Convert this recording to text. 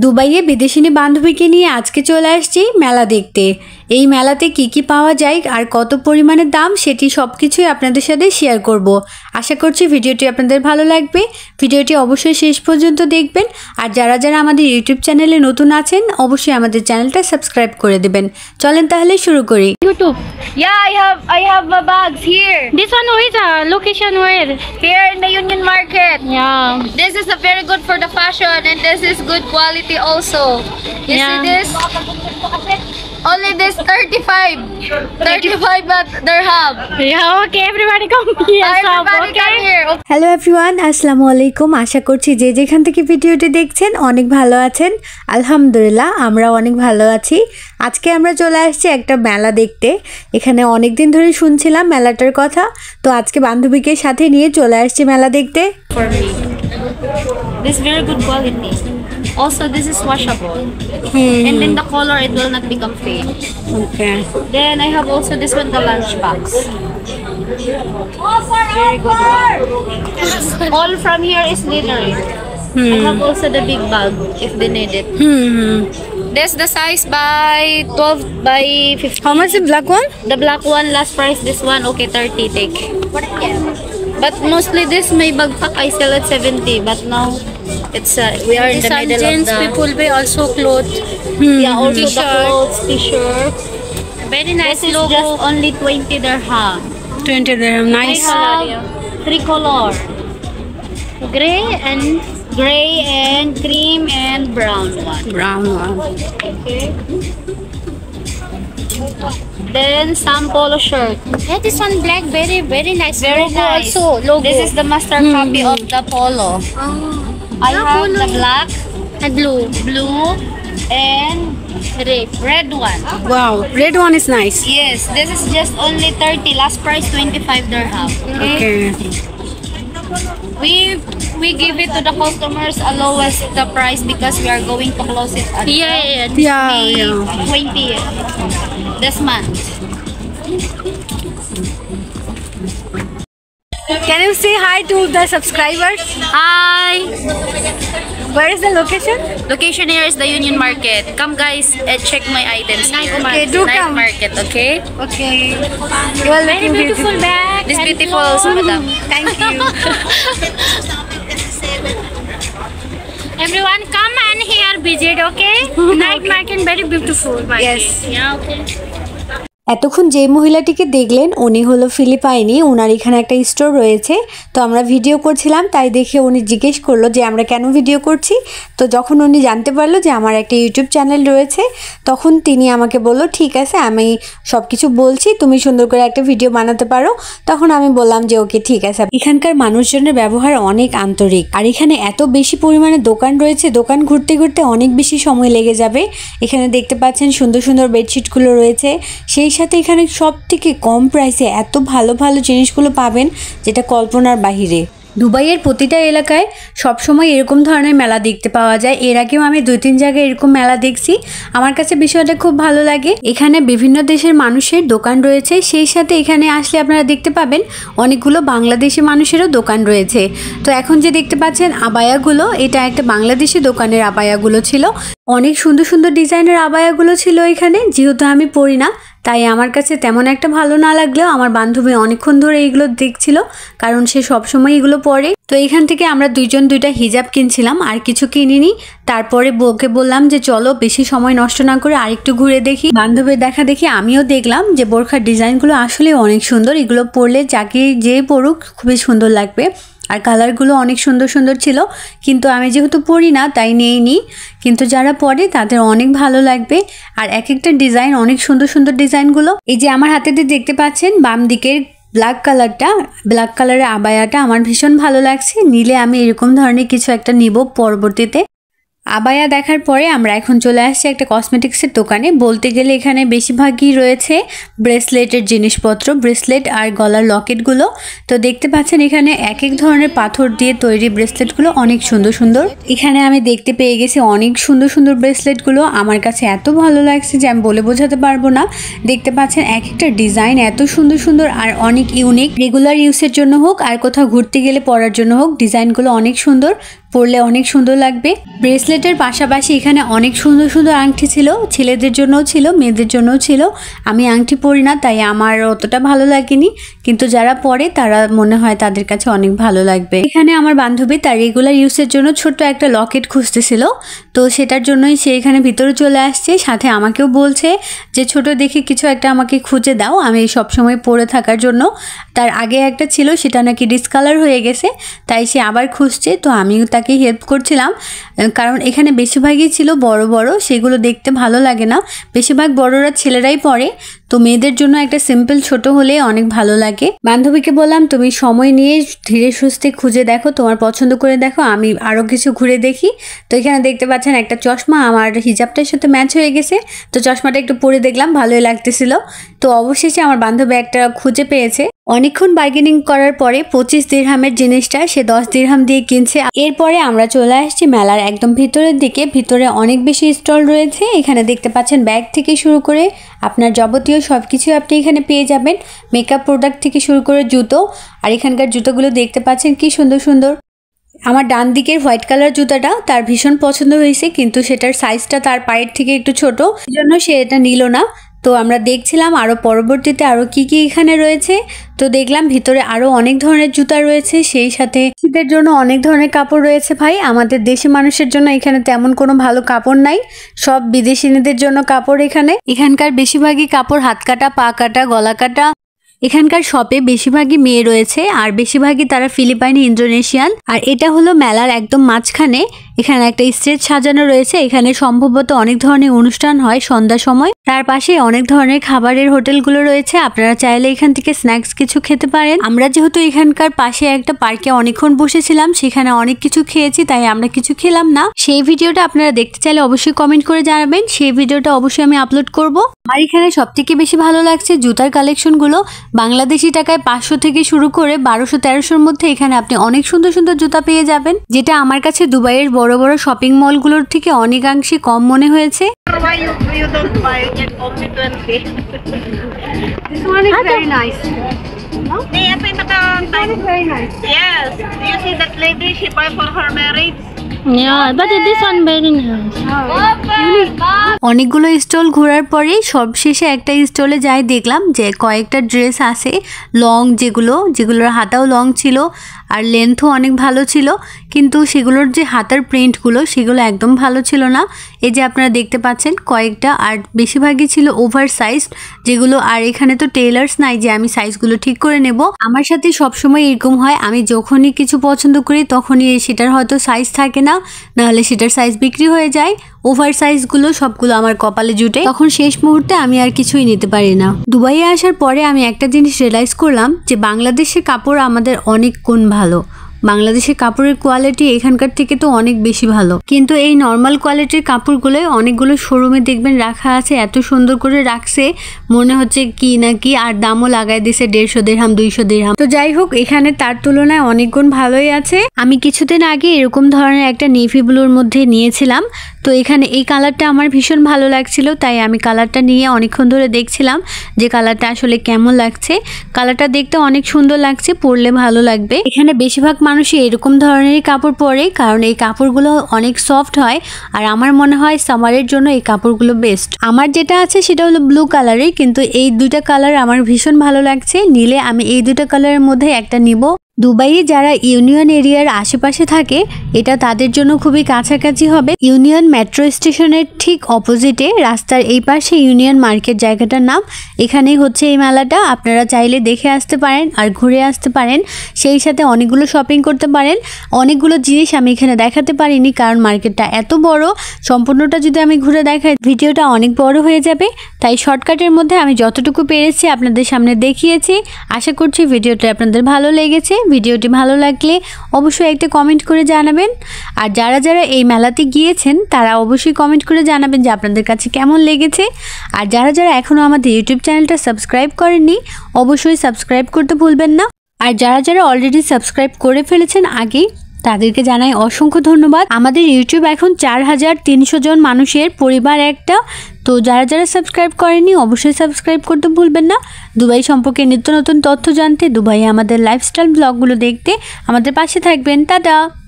दुबईये विदेशिनी बान्धवी के लिए आज के चले आस मेला देखते এই মেলাতে কি কি পাওয়া যায় আর কত পরিমাণে দাম সেটি সব কিছুই আপনাদের সাথে শেয়ার করব আশা করছি ভিডিওটি আপনাদের ভালো লাগবে ভিডিওটি অবশ্যই শেষ পর্যন্ত দেখবেন আর যারা যারা আমাদের ইউটিউব চ্যানেলে নতুন আছেন অবশ্যই আমাদের চ্যানেলটা সাবস্ক্রাইব করে দেবেন চলেন তাহলে শুরু করি YouTube Only this 35. 35 but dirham. Yeah, okay, everybody come here. Everybody okay? come here. Hello everyone আসসালামু আলাইকুম আশা করছি যে যেখান থেকে ভিডিওটি দেখছেন অনেক ভালো আছেন আলহামদুলিল্লাহ আমরা অনেক ভালো আছি আজকে আমরা চলে আসছি একটা মেলা দেখতে এখানে অনেক দিন ধরে শুনছিলাম মেলাটার কথা তো আজকে বান্ধবীকে সাথে নিয়ে চলে আসছি মেলা দেখতে This very good quality. Also, this is washable. Hmm. And then the color, it will not become fade. Okay. Then I have also this one, the lunch box. Very good All from here is littering. Hmm. I have also the big bag if they need it. Hmm. That's the size by 12 by 15. How much the black one? The black one, last price, this one, okay, 30, take. But mostly this may bagpak I sell at 70 but now it's uh, we are in the middle jeans, of the people buy also clothes. Hmm. Yeah, also t-shirt. clothes, t-shirt. Very nice this logo. Is just only 20 dirham. 20 dirham, nice. I have three color. Gray and gray and cream and brown one. Brown one. Okay. Then some polo shirt. Yeah, this one black, very very nice. Very logo nice. also. Logo. This is the master mm. copy of the polo. Oh. I have polo. the black and blue, blue and red. Red one. Wow, red one is nice. Yes, this is just only 30. Last price 25 dirham. Okay. okay. We we give it to the customers a lowest the price because we are going to close it at yeah, yeah, yeah. yeah. 20. this month. Can you say hi to the subscribers? Hi! Where is the location? Location here is the Union Market. Come guys and check my items here. Okay, do Night come. Market, okay? Okay. You are Very beautiful, beautiful. bag. This Thank beautiful, so Thank you. Everyone come and visit, okay? Night okay. market, very beautiful market. Yes. Yeah, okay. এতক্ষণ যে মহিলাটিকে দেখলেন উনি হলো ফিলিপাইনি ওনার এখানে একটা store রয়েছে তো আমরা ভিডিও করছিলাম তাই দেখে উনি জিজ্ঞেস করলো যে আমরা কেন ভিডিও করছি তো যখন উনি জানতে পারলো যে আমার একটা ইউটিউব চ্যানেল রয়েছে তখন তিনি আমাকে বললো ঠিক আছে আমি সব কিছু বলছি তুমি সুন্দর করে একটা ভিডিও বানাতে পারো তখন আমি বললাম যে ওকে ঠিক আছে এখানকার মানুষজনের ব্যবহার অনেক আন্তরিক আর এখানে এত বেশি পরিমাণে দোকান রয়েছে দোকান ঘুরতে ঘুরতে অনেক বেশি সময় লেগে যাবে এখানে দেখতে পাচ্ছেন সুন্দর সুন্দর বেডশিটগুলো রয়েছে সেই সাথে এখানে সব থেকে কম প্রাইসে এত ভালো ভালো জিনিসগুলো পাবেন যেটা কল্পনার বাহিরে দুবাইয়ের প্রতিটা এলাকায় সবসময় এরকম ধরনের মেলা দেখতে পাওয়া যায় এর আগেও আমি দুই তিন জায়গায় এরকম মেলা দেখছি আমার কাছে বিষয়টা খুব ভালো লাগে এখানে বিভিন্ন দেশের মানুষের দোকান রয়েছে সেই সাথে এখানে আসলে আপনারা দেখতে পাবেন অনেকগুলো বাংলাদেশি মানুষেরও দোকান রয়েছে তো এখন যে দেখতে পাচ্ছেন আবায়াগুলো এটা একটা বাংলাদেশি দোকানের আবায়াগুলো ছিল অনেক সুন্দর সুন্দর ডিজাইনের আবায়াগুলো ছিল এখানে যেহেতু আমি পরি না তাই আমার কাছে তেমন একটা ভালো না লাগলেও আমার বান্ধবী অনেকক্ষণ ধরে এগুলো দেখছিল কারণ সে সবসময় এগুলো পরে তো এখান থেকে আমরা দুইজন দুইটা হিজাব কিনছিলাম আর কিছু কিনিনি তারপরে বউকে বললাম যে চলো বেশি সময় নষ্ট না করে আরেকটু ঘুরে দেখি বান্ধবীর দেখা দেখি আমিও দেখলাম যে বোরখার ডিজাইনগুলো আসলে অনেক সুন্দর এগুলো পরলে যাকে যে পড়ুক খুবই সুন্দর লাগবে আর কালারগুলো অনেক সুন্দর সুন্দর ছিল কিন্তু আমি যেহেতু পরি না তাই নি কিন্তু যারা পরে তাদের অনেক ভালো লাগবে আর এক একটা ডিজাইন অনেক সুন্দর সুন্দর ডিজাইনগুলো এই যে আমার হাতে দিয়ে দেখতে পাচ্ছেন বাম দিকের ব্ল্যাক কালারটা ব্ল্যাক কালারের আবায়াটা আমার ভীষণ ভালো লাগছে নিলে আমি এরকম ধরনের কিছু একটা নিব পরবর্তীতে আবায়া দেখার পরে আমরা এখন চলে আসছি একটা কসমেটিক্সের দোকানে বলতে গেলে এখানে বেশিরভাগই রয়েছে ব্রেসলেটের জিনিসপত্র ব্রেসলেট আর গলার লকেটগুলো তো দেখতে পাচ্ছেন এখানে এক এক ধরনের পাথর দিয়ে তৈরি ব্রেসলেটগুলো অনেক সুন্দর সুন্দর এখানে আমি দেখতে পেয়ে গেছি অনেক সুন্দর সুন্দর ব্রেসলেটগুলো আমার কাছে এত ভালো লাগছে যে আমি বলে বোঝাতে পারবো না দেখতে পাচ্ছেন এক একটা ডিজাইন এত সুন্দর সুন্দর আর অনেক ইউনিক রেগুলার ইউজের জন্য হোক আর কোথাও ঘুরতে গেলে পরার জন্য হোক ডিজাইনগুলো অনেক সুন্দর পরলে অনেক সুন্দর লাগবে ব্রেসলেটের পাশাপাশি এখানে অনেক সুন্দর সুন্দর আংটি ছিল ছেলেদের জন্যও ছিল মেয়েদের জন্যও ছিল আমি আংটি পরি না তাই আমার অতটা ভালো লাগেনি কিন্তু যারা পরে তারা মনে হয় তাদের কাছে অনেক ভালো লাগবে এখানে আমার বান্ধবী তার রেগুলার ইউজের জন্য ছোট্ট একটা লকেট খুঁজতেছিল তো সেটার জন্যই সে এখানে ভিতরে চলে আসছে সাথে আমাকেও বলছে যে ছোট দেখে কিছু একটা আমাকে খুঁজে দাও আমি সবসময় পরে থাকার জন্য তার আগে একটা ছিল সেটা নাকি ডিসকালার হয়ে গেছে তাই সে আবার খুঁজছে তো আমিও তাকে হেল্প করছিলাম কারণ এখানে বেশিরভাগই ছিল বড় বড় সেগুলো দেখতে ভালো লাগে না বেশিরভাগ বড়রা ছেলেরাই পরে তো মেয়েদের জন্য একটা সিম্পল ছোট হলে অনেক ভালো লাগে বান্ধবীকে বললাম তুমি সময় নিয়ে ধীরে সুস্থে খুঁজে দেখো তোমার পছন্দ করে দেখো আমি আরও কিছু ঘুরে দেখি তো এখানে দেখতে পাচ্ছেন একটা চশমা আমার হিজাবটার সাথে ম্যাচ হয়ে গেছে তো চশমাটা একটু পরে দেখলাম ভালোই লাগতেছিল তো অবশেষে আমার বান্ধবী একটা খুঁজে পেয়েছে অনেকক্ষণ বার্গেনিং করার পরে পঁচিশ দিরহামের জিনিসটা সে দশ দিরহাম দিয়ে কিনছে এরপরে আমরা চলে আসছি মেলার একদম ভিতরের দিকে ভিতরে অনেক বেশি স্টল রয়েছে এখানে দেখতে পাচ্ছেন ব্যাগ থেকে শুরু করে আপনার যাবতীয় সব কিছু আপনি এখানে পেয়ে যাবেন মেকআপ প্রোডাক্ট থেকে শুরু করে জুতো আর এখানকার জুতোগুলো দেখতে পাচ্ছেন কি সুন্দর সুন্দর আমার ডান দিকের হোয়াইট কালার জুতাটা তার ভীষণ পছন্দ হয়েছে কিন্তু সেটার সাইজটা তার পায়ের থেকে একটু ছোট জন্য সে এটা নিল না তো আমরা দেখছিলাম আরও পরবর্তীতে আরও কি কি এখানে রয়েছে তো দেখলাম ভিতরে আরও অনেক ধরনের জুতা রয়েছে সেই সাথে শীতের জন্য অনেক ধরনের কাপড় রয়েছে ভাই আমাদের দেশি মানুষের জন্য এখানে তেমন কোনো ভালো কাপড় নাই সব বিদেশিনীদের জন্য কাপড় এখানে এখানকার বেশিরভাগই কাপড় হাত কাটা পা কাটা গলা কাটা এখানকার শপে বেশিরভাগই মেয়ে রয়েছে আর বেশিরভাগই তারা ফিলিপাইন ইন্দোনেশিয়ান আর এটা হলো মেলার একদম মাঝখানে এখানে একটা স্টেজ সাজানো রয়েছে এখানে সম্ভবত অনেক ধরনের অনুষ্ঠান হয় সন্ধ্যা সময় তার পাশে অনেক ধরনের খাবারের হোটেলগুলো রয়েছে আপনারা চাইলে এখান থেকে স্ন্যাক্স কিছু খেতে পারেন আমরা যেহেতু এখানকার পাশে একটা পার্কে অনেকক্ষণ বসেছিলাম সেখানে অনেক কিছু খেয়েছি তাই আমরা কিছু খেলাম না সেই ভিডিওটা আপনারা দেখতে চাইলে অবশ্যই কমেন্ট করে জানাবেন সেই ভিডিওটা অবশ্যই আমি আপলোড করব আমার এখানে সব থেকে বেশি ভালো লাগছে জুতার কালেকশনগুলো বাংলাদেশি টাকায় পাঁচশো থেকে শুরু করে বারোশো তেরোশোর মধ্যে এখানে আপনি অনেক সুন্দর সুন্দর জুতা পেয়ে যাবেন যেটা আমার কাছে দুবাইয়ের বড় বড় বড় শপিং মলগুলোর থেকে অনেকাংশে কম মনে হয়েছে আচ্ছা। অনেকগুলো স্টল ঘোরার পরে সবশেষে একটা স্টলে যাই দেখলাম যে কয়েকটা ড্রেস আছে লং যেগুলো যেগুলোর হাতাও লং ছিল আর লেন্থও অনেক ভালো ছিল কিন্তু সেগুলোর যে হাতার প্রিন্টগুলো সেগুলো একদম ভালো ছিল না এই যে আপনারা দেখতে পাচ্ছেন কয়েকটা আর বেশিরভাগই ছিল ওভার সাইজ যেগুলো আর এখানে তো টেলার্স নাই যে আমি সাইজগুলো ঠিক করে নেব আমার সাথে সবসময় এরকম হয় আমি যখনই কিছু পছন্দ করি তখনই সেটার হয়তো সাইজ থাকে না নাহলে সেটার সাইজ বিক্রি হয়ে যায় ওভার সাইজগুলো সবগুলো আমার কপালে জুটে তখন শেষ মুহূর্তে আমি আর কিছুই নিতে পারি না দুবাইয়ে আসার পরে আমি একটা জিনিস রিয়েলাইজ করলাম যে বাংলাদেশের কাপড় আমাদের অনেক গুণ ভালো বাংলাদেশের কাপড়ের কোয়ালিটি এখানকার থেকে তো অনেক বেশি ভালো কিন্তু এই নর্মাল কোয়ালিটির কাপড়গুলোই অনেকগুলো শোরুমে দেখবেন রাখা আছে এত সুন্দর করে রাখছে মনে হচ্ছে কি না কি আর দামও লাগাই দিছে দেড়শো দেড়হাম দুইশো দেড়হাম তো যাই হোক এখানে তার তুলনায় অনেকগুণ ভালোই আছে আমি কিছুদিন আগে এরকম ধরনের একটা নেভি ব্লুর মধ্যে নিয়েছিলাম তো এখানে এই কালারটা আমার ভীষণ ভালো লাগছিল তাই আমি কালারটা নিয়ে অনেকক্ষণ ধরে দেখছিলাম যে কালারটা আসলে কেমন লাগছে কালারটা দেখতে অনেক সুন্দর লাগছে পরলে ভালো লাগবে এখানে বেশিরভাগ মানুষই এরকম ধরনের কাপড় পরে কারণ এই কাপড়গুলো অনেক সফট হয় আর আমার মনে হয় সামারের জন্য এই কাপড়গুলো বেস্ট আমার যেটা আছে সেটা হলো ব্লু কালারের কিন্তু এই দুইটা কালার আমার ভীষণ ভালো লাগছে নিলে আমি এই দুটো কালারের মধ্যে একটা নিব দুবাইয়ে যারা ইউনিয়ন এরিয়ার আশেপাশে থাকে এটা তাদের জন্য খুবই কাছাকাছি হবে ইউনিয়ন মেট্রো স্টেশনের ঠিক অপোজিটে রাস্তার এই পাশে ইউনিয়ন মার্কেট জায়গাটার নাম এখানেই হচ্ছে এই মেলাটা আপনারা চাইলে দেখে আসতে পারেন আর ঘুরে আসতে পারেন সেই সাথে অনেকগুলো শপিং করতে পারেন অনেকগুলো জিনিস আমি এখানে দেখাতে পারিনি কারণ মার্কেটটা এত বড় সম্পূর্ণটা যদি আমি ঘুরে দেখাই ভিডিওটা অনেক বড় হয়ে যাবে তাই শর্টকাটের মধ্যে আমি যতটুকু পেরেছি আপনাদের সামনে দেখিয়েছি আশা করছি ভিডিওটা আপনাদের ভালো লেগেছে ভিডিওটি ভালো লাগলে অবশ্যই একটা কমেন্ট করে জানাবেন আর যারা যারা এই মেলাতে গিয়েছেন তারা অবশ্যই কমেন্ট করে জানাবেন যে আপনাদের কাছে কেমন লেগেছে আর যারা যারা এখনও আমাদের ইউটিউব চ্যানেলটা সাবস্ক্রাইব করেননি অবশ্যই সাবস্ক্রাইব করতে ভুলবেন না আর যারা যারা অলরেডি সাবস্ক্রাইব করে ফেলেছেন আগেই তাদেরকে জানাই অসংখ্য ধন্যবাদ আমাদের ইউটিউব এখন চার হাজার তিনশো জন মানুষের পরিবার একটা তো যারা যারা সাবস্ক্রাইব করেনি অবশ্যই সাবস্ক্রাইব করতে ভুলবেন না দুবাই সম্পর্কে নিত্য নতুন তথ্য জানতে দুবাইয়ে আমাদের লাইফস্টাইল ব্লগগুলো দেখতে আমাদের পাশে থাকবেন টাটা